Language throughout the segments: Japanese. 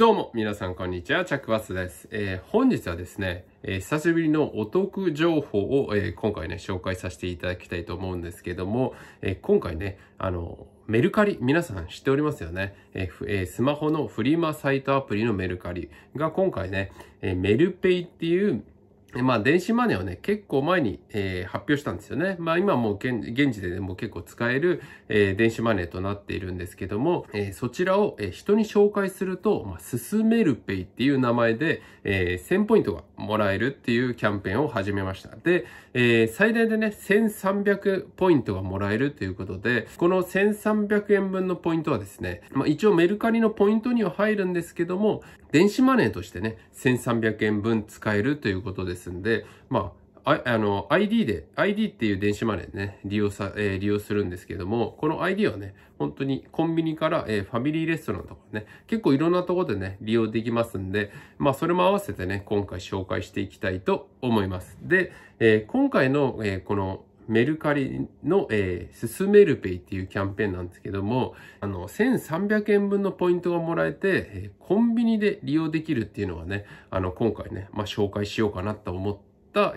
どうも、皆さん、こんにちは。チャックバスです。えー、本日はですね、えー、久しぶりのお得情報を、えー、今回ね、紹介させていただきたいと思うんですけども、え今回ね、あの、メルカリ、皆さん知っておりますよね。ええスマホのフリマサイトアプリのメルカリが今回ね、えメルペイっていう、まあ、電子マネーをね、結構前に、えー、発表したんですよね。まあ、今もう現現地で、も結構使える、えー、電子マネーとなっているんですけども、えー、そちらを、えー、人に紹介すると、まあ、進めるペイっていう名前で、えー、1000ポイントがもらえるっていうキャンペーンを始めました。で、えー、最大でね、1300ポイントがもらえるということで、この1300円分のポイントはですね、まあ、一応メルカリのポイントには入るんですけども、電子マネーとしてね、1300円分使えるということですんで、まあ、あの、ID で、ID っていう電子マネーね、利用さ、えー、利用するんですけども、この ID はね、本当にコンビニから、えー、ファミリーレストランとかね、結構いろんなところでね、利用できますんで、まあ、それも合わせてね、今回紹介していきたいと思います。で、えー、今回の、えー、このメルカリの、えー、進めるペイっていうキャンペーンなんですけども、あの、1300円分のポイントがもらえて、えー、コンビニで利用できるっていうのがね、あの、今回ね、まあ、紹介しようかなと思って、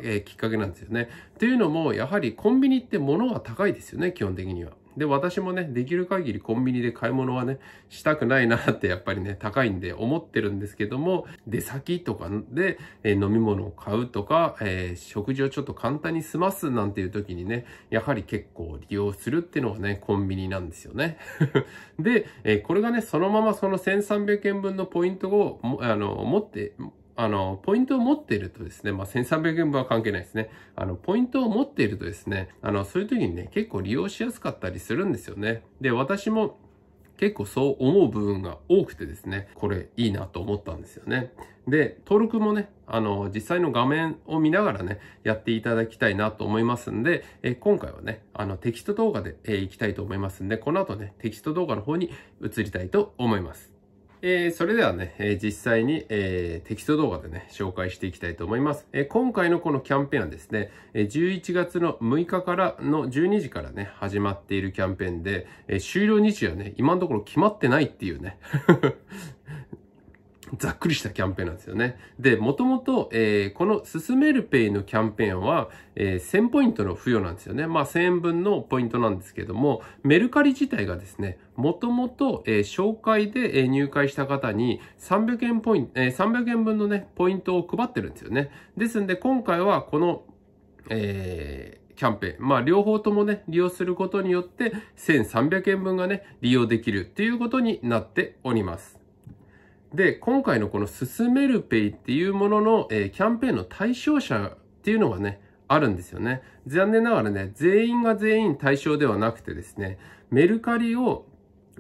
えきっかけなんですよね。というのも、やはりコンビニって物が高いですよね、基本的には。で、私もね、できる限りコンビニで買い物はね、したくないなってやっぱりね、高いんで思ってるんですけども、出先とかで、え飲み物を買うとか、えー、食事をちょっと簡単に済ますなんていう時にね、やはり結構利用するっていうのがね、コンビニなんですよね。で、えこれがね、そのままその1300円分のポイントを、あの、持って、あの、ポイントを持っているとですね、まあ、1300円分は関係ないですね。あの、ポイントを持っているとですね、あの、そういう時にね、結構利用しやすかったりするんですよね。で、私も結構そう思う部分が多くてですね、これいいなと思ったんですよね。で、登録もね、あの、実際の画面を見ながらね、やっていただきたいなと思いますんで、え今回はね、あの、テキスト動画で、えー、いきたいと思いますんで、この後ね、テキスト動画の方に移りたいと思います。えー、それではね、えー、実際に、えー、テキスト動画でね、紹介していきたいと思います。え今回のこのキャンペーンはですね、11月の6日からの12時からね、始まっているキャンペーンで、え終了日時はね、今のところ決まってないっていうねざっくりしたキャンペーンなんですよね。で、もともと、えー、この進めるペイのキャンペーンは、えー、1000ポイントの付与なんですよね。まあ、1000円分のポイントなんですけども、メルカリ自体がですね、もともと、えー、紹介で、え入会した方に300円ポイント、えー、300円分のね、ポイントを配ってるんですよね。ですんで、今回はこの、えー、キャンペーン。まあ、両方ともね、利用することによって、1300円分がね、利用できるっていうことになっております。で、今回のこの進めるペイっていうものの、えー、キャンペーンの対象者っていうのがね、あるんですよね。残念ながらね、全員が全員対象ではなくてですね、メルカリを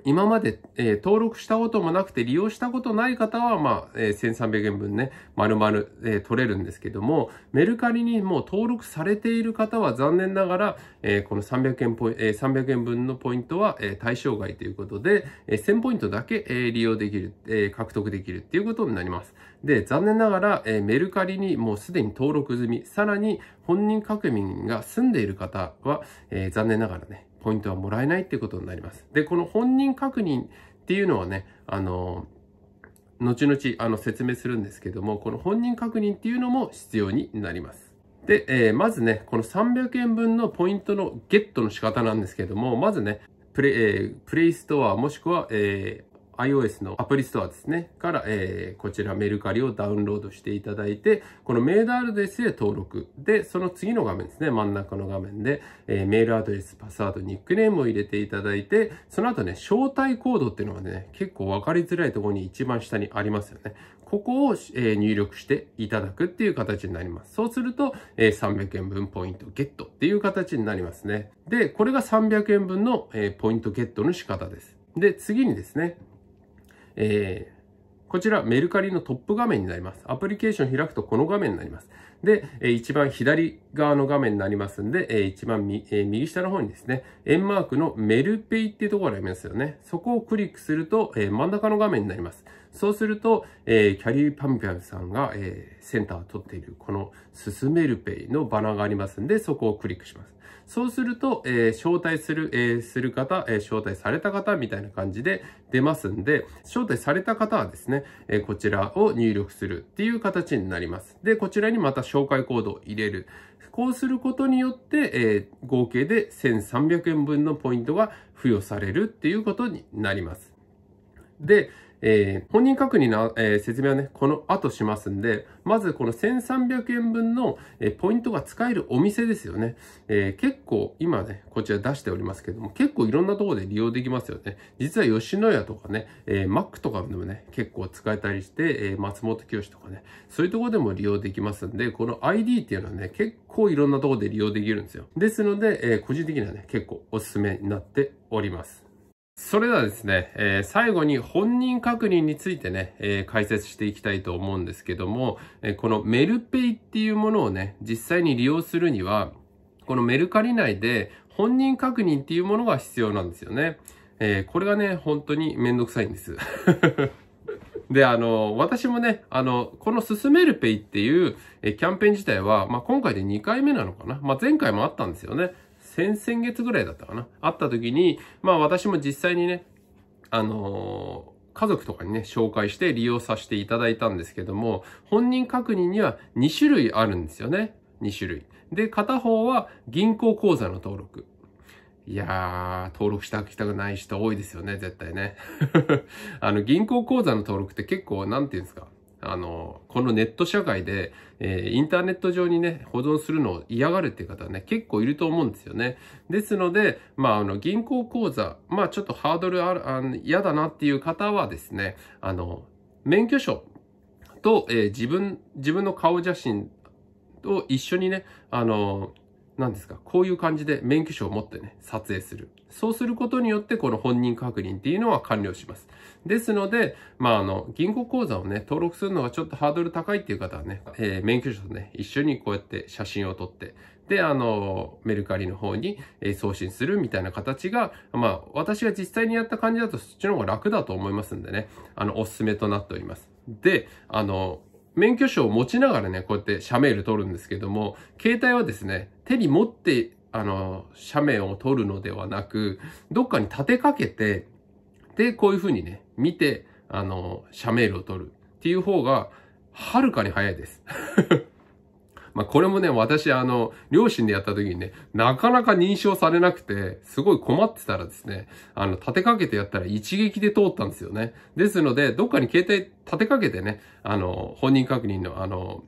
今まで、えー、登録したこともなくて利用したことない方は、まあ、えー、1300円分ね、丸々、えー、取れるんですけども、メルカリにもう登録されている方は残念ながら、えー、この300円ポイ、えー、300円分のポイントは、えー、対象外ということで、えー、1000ポイントだけ、えー、利用できる、えー、獲得できるっていうことになります。で、残念ながら、えー、メルカリにもうすでに登録済み、さらに本人確認が済んでいる方は、えー、残念ながらね、ポイントはもらえないっていうことになります。で、この本人確認っていうのはね、あの、後々あの説明するんですけども、この本人確認っていうのも必要になります。で、えー、まずね、この300円分のポイントのゲットの仕方なんですけども、まずね、プレ,、えー、プレイストアもしくは、え iOS のアプリストアですね、から、えー、こちらメルカリをダウンロードしていただいて、このメールアドレスへ登録。で、その次の画面ですね、真ん中の画面で、えー、メールアドレス、パスワード、ニックネームを入れていただいて、その後ね、招待コードっていうのがね、結構わかりづらいところに一番下にありますよね。ここを、えー、入力していただくっていう形になります。そうすると、えー、300円分ポイントゲットっていう形になりますね。で、これが300円分の、えー、ポイントゲットの仕方です。で、次にですね、えー、こちらメルカリのトップ画面になります。アプリケーション開くとこの画面になります。で、え一番左側の画面になりますんで、え一番え右下の方にですね、円マークのメルペイっていうところがありますよね。そこをクリックすると、え真ん中の画面になります。そうすると、えキャリーパンピャンさんが、えセンターを取っているこの進めるペイのバナーがありますんで、そこをクリックします。そうすると、えー、招待する、えー、する方、えー、招待された方みたいな感じで出ますんで、招待された方はですね、えこちらを入力するっていう形になります。で、こちらにまた紹介コードを入れる。こうすることによって、え合計で1300円分のポイントが付与されるっていうことになります。で、えー、本人確認の、えー、説明はね、この後しますんで、まずこの1300円分の、えー、ポイントが使えるお店ですよね。えー、結構今ね、こちら出しておりますけども、結構いろんなところで利用できますよね。実は吉野家とかね、えー、マックとかでもね、結構使えたりして、えー、松本清とかね、そういうところでも利用できますんで、この ID っていうのはね、結構いろんなところで利用できるんですよ。ですので、えー、個人的にはね、結構おすすめになっております。それではですね、えー、最後に本人確認についてね、えー、解説していきたいと思うんですけども、えー、このメルペイっていうものをね、実際に利用するには、このメルカリ内で本人確認っていうものが必要なんですよね。えこれがね、本当にめんどくさいんです。で、あの、私もね、あの、この進めるペイっていうキャンペーン自体は、まあ、今回で2回目なのかな。まあ、前回もあったんですよね。先々月ぐらいだったかな。会った時に、まあ私も実際にね、あのー家族とかにね、紹介して利用させていただいたんですけども、本人確認には2種類あるんですよね。2種類。で、片方は銀行口座の登録。いやー、登録したくない人多いですよね、絶対ね。あの、銀行口座の登録って結構、なんていうんですか。あの、このネット社会で、えー、インターネット上にね、保存するのを嫌がるっていう方はね、結構いると思うんですよね。ですので、まあ、あの、銀行口座、まあ、ちょっとハードルある、あの嫌だなっていう方はですね、あの、免許証と、えー、自分、自分の顔写真と一緒にね、あの、なんですか、こういう感じで免許証を持ってね、撮影する。そうすることによって、この本人確認っていうのは完了します。ですので、まあ、あの、銀行口座をね、登録するのがちょっとハードル高いっていう方はね、えー、免許証とね、一緒にこうやって写真を撮って、で、あの、メルカリの方に送信するみたいな形が、まあ、私が実際にやった感じだとそっちの方が楽だと思いますんでね、あの、おすすめとなっております。で、あの、免許証を持ちながらね、こうやって社メール取るんですけども、携帯はですね、手に持って、あの、社名を取るのではなく、どっかに立てかけて、で、こういうふうにね、見て、あの、社メールを取るっていう方が、はるかに早いです。まあ、これもね、私、あの、両親でやった時にね、なかなか認証されなくて、すごい困ってたらですね、あの、立てかけてやったら一撃で通ったんですよね。ですので、どっかに携帯立てかけてね、あの、本人確認の、あの、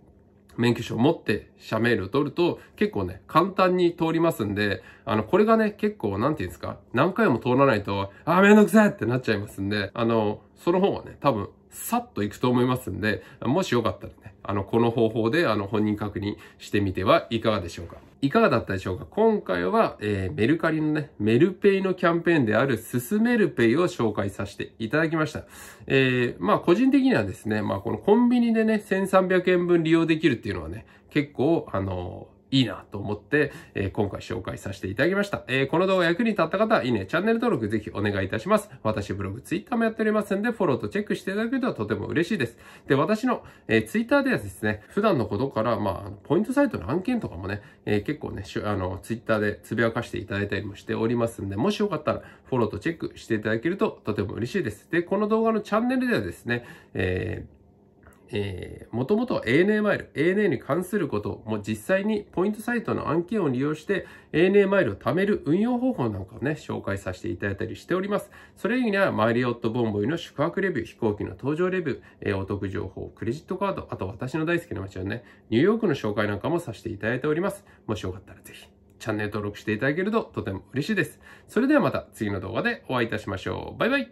免許証を持って社メールを取ると結構ね、簡単に通りますんで、あの、これがね、結構、なんて言うんですか、何回も通らないと、あ、めんどくさいってなっちゃいますんで、あの、その方はね、多分さっといくと思いますんで、もしよかったらね、あの、この方法で、あの、本人確認してみてはいかがでしょうか。いかがだったでしょうか今回は、えー、メルカリのね、メルペイのキャンペーンである、すすめるペイを紹介させていただきました。えー、まあ、個人的にはですね、まあ、このコンビニでね、1300円分利用できるっていうのはね、結構、あのーいいなと思って、えー、今回紹介させていただきました。えー、この動画役に立った方、は、いいね、チャンネル登録ぜひお願いいたします。私ブログ、ツイッターもやっておりますんで、フォローとチェックしていただけるととても嬉しいです。で、私の、えー、ツイッターではですね、普段のことから、まあ、ポイントサイトの案件とかもね、えー、結構ね、あの、ツイッターでつぶやかしていただいたりもしておりますんで、もしよかったらフォローとチェックしていただけるととても嬉しいです。で、この動画のチャンネルではですね、えーえ元もともと ANA マイル、ANA に関することも実際にポイントサイトの案件を利用して ANA マイルを貯める運用方法なんかをね、紹介させていただいたりしております。それ以外にはマリオットボンボイの宿泊レビュー、飛行機の搭乗レビュー、えー、お得情報、クレジットカード、あと私の大好きな街のね、ニューヨークの紹介なんかもさせていただいております。もしよかったらぜひ、チャンネル登録していただけるととても嬉しいです。それではまた次の動画でお会いいたしましょう。バイバイ